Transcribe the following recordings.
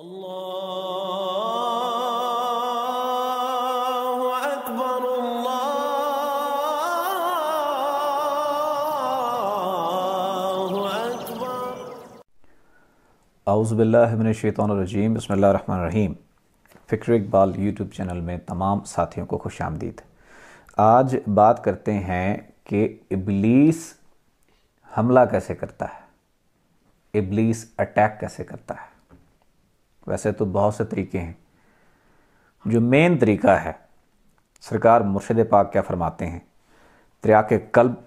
الله أكبر الله أكبر अउज़बिल्लिन रहीम बसमीम फ़िक्र Iqbal YouTube channel में तमाम साथियों को खुश आमदीद आज बात करते हैं कि इबलीस हमला कैसे करता है इबलीस अटैक कैसे करता है वैसे तो बहुत से तरीके हैं जो मेन तरीका है सरकार मुर्शद पाक क्या फरमाते हैं के कल्ब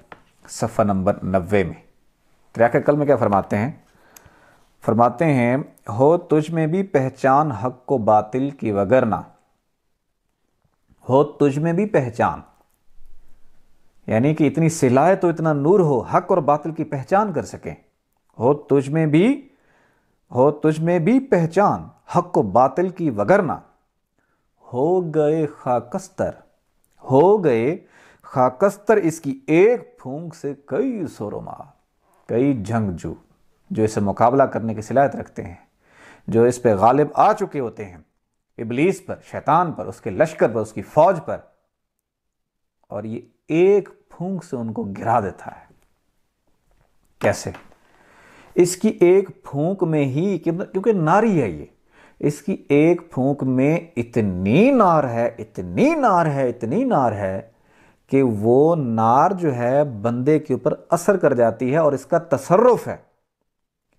सफ़ा नंबर नबे में के कल्ब में क्या फरमाते हैं फरमाते हैं हो तुझ में भी पहचान हक को बातिल की वगर ना हो तुझ में भी पहचान यानी कि इतनी सिलाए तो इतना नूर हो हक और बातिल की पहचान कर सकें हो तुझ में भी हो तुझ में भी पहचान हक को बातिल की वगरना हो गए खाकस्तर हो गए खाकस्तर इसकी एक फूंक से कई सोरोमा कई जंगजू जो इसे मुकाबला करने की सिलायत रखते हैं जो इस पे गालिब आ चुके होते हैं इबलीस पर शैतान पर उसके लश्कर पर उसकी फौज पर और ये एक फूंक से उनको गिरा देता है कैसे इसकी एक फूंक में ही मतलब- क्योंकि नारी है ये इसकी एक फूंक में इतनी नार है इतनी नार है इतनी नार है कि वो नार जो है बंदे के ऊपर असर कर जाती है और इसका तसरफ है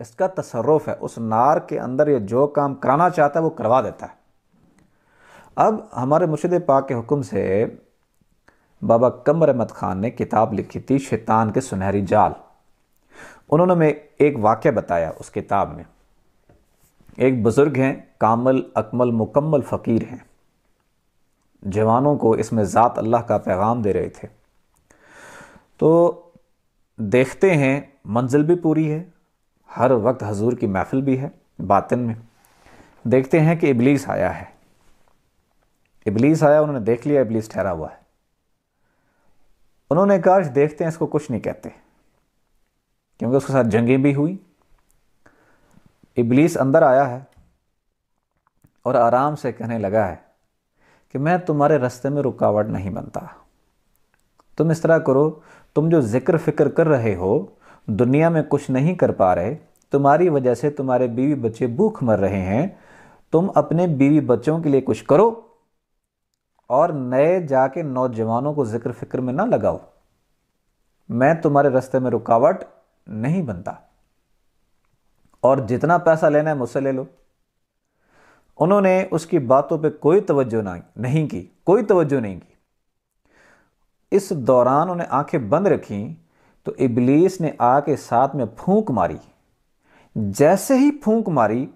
इसका तसरफ है उस नार के अंदर ये जो काम कराना चाहता है वो करवा देता है अब हमारे मुर्शद पाक के हुक्म से बाबा कमर अहमद ख़ान ने किताब लिखी थी शैतान के सुनहरी जाल उन्होंने मैं एक वाक्य बताया उस किताब में एक बुज़ुर्ग हैं कामल अकमल मुकम्मल फ़कीर हैं जवानों को इसमें ज़ात अल्लाह का पैगाम दे रहे थे तो देखते हैं मंजिल भी पूरी है हर वक्त हजूर की महफिल भी है बातिन में देखते हैं कि इबलीस आया है इबलीस आया उन्होंने देख लिया इबलीस ठहरा हुआ है उन्होंने कहा देखते हैं इसको कुछ नहीं कहते क्योंकि उसके साथ जंगें भी हुई इबलीस अंदर आया है और आराम से कहने लगा है कि मैं तुम्हारे रास्ते में रुकावट नहीं बनता तुम इस तरह करो तुम जो जिक्र फिक्र कर रहे हो दुनिया में कुछ नहीं कर पा रहे तुम्हारी वजह से तुम्हारे बीवी बच्चे भूख मर रहे हैं तुम अपने बीवी बच्चों के लिए कुछ करो और नए जाके नौजवानों को जिक्र फिक्र में ना लगाओ मैं तुम्हारे रास्ते में रुकावट नहीं बनता और जितना पैसा लेना है मुझसे ले लो उन्होंने उसकी बातों पे कोई तवज्जो नहीं की कोई तवज्जो नहीं की इस दौरान उन्हें आंखें बंद रखी तो इबलीस ने आके साथ में फूंक मारी जैसे ही फूंक मारी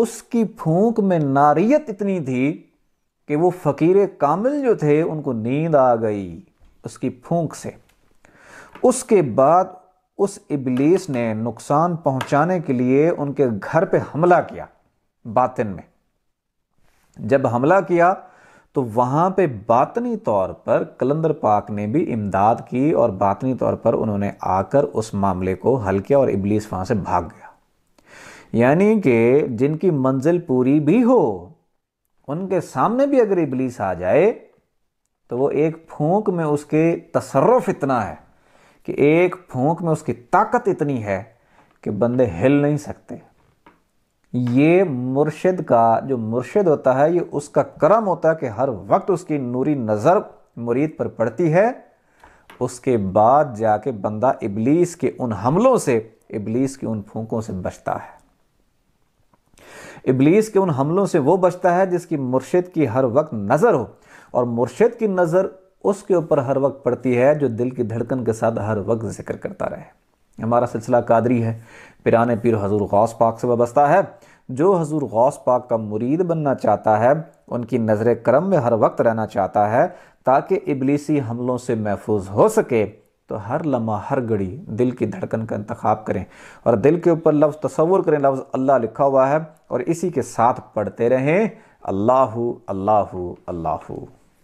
उसकी फूंक में नारियत इतनी थी कि वो फ़कीर कामिल जो थे उनको नींद आ गई उसकी फूंक से उसके बाद उस इबलीस ने नुकसान पहुंचाने के लिए उनके घर पे हमला किया बातिन में जब हमला किया तो वहाँ पे बातनी तौर पर कलंदर पाक ने भी इमदाद की और बातनी तौर पर उन्होंने आकर उस मामले को हल किया और इबलीस वहाँ से भाग गया यानी कि जिनकी मंजिल पूरी भी हो उनके सामने भी अगर इबलीस आ जाए तो वो एक फूंक में उसके तसरफ इतना है कि एक फूंक में उसकी ताकत इतनी है कि बंदे हिल नहीं सकते ये मुर्शिद का जो मुर्शिद होता है ये उसका करम होता है कि हर वक्त उसकी नूरी नज़र मुरीद पर पड़ती है उसके बाद जाके बंदा इबलीस के उन हमलों से इबलीस की उन फूकों से बचता है इबलीस के उन हमलों से वो बचता है जिसकी मुर्शिद की हर वक्त नज़र हो और मुर्शिद की नज़र उसके ऊपर हर वक्त पड़ती है जो दिल की धड़कन के साथ हर वक्त जिक्र करता रहे हमारा सिलसिला कादरी है पिराने पीर हजूर गौस पाक से वाबस्ता है जो हजूर गौस पाक का मुरीद बनना चाहता है उनकी नज़र करम में हर वक्त रहना चाहता है ताकि इबलीसी हमलों से महफूज हो सके तो हर लम्हा हर घड़ी दिल की धड़कन का इंतखब करें और दिल के ऊपर लफ्ज़ तस्वुर करें लफ्ज़ अल्लाह लिखा हुआ है और इसी के साथ पढ़ते रहें अल्लाह अल्लाह अल्लाह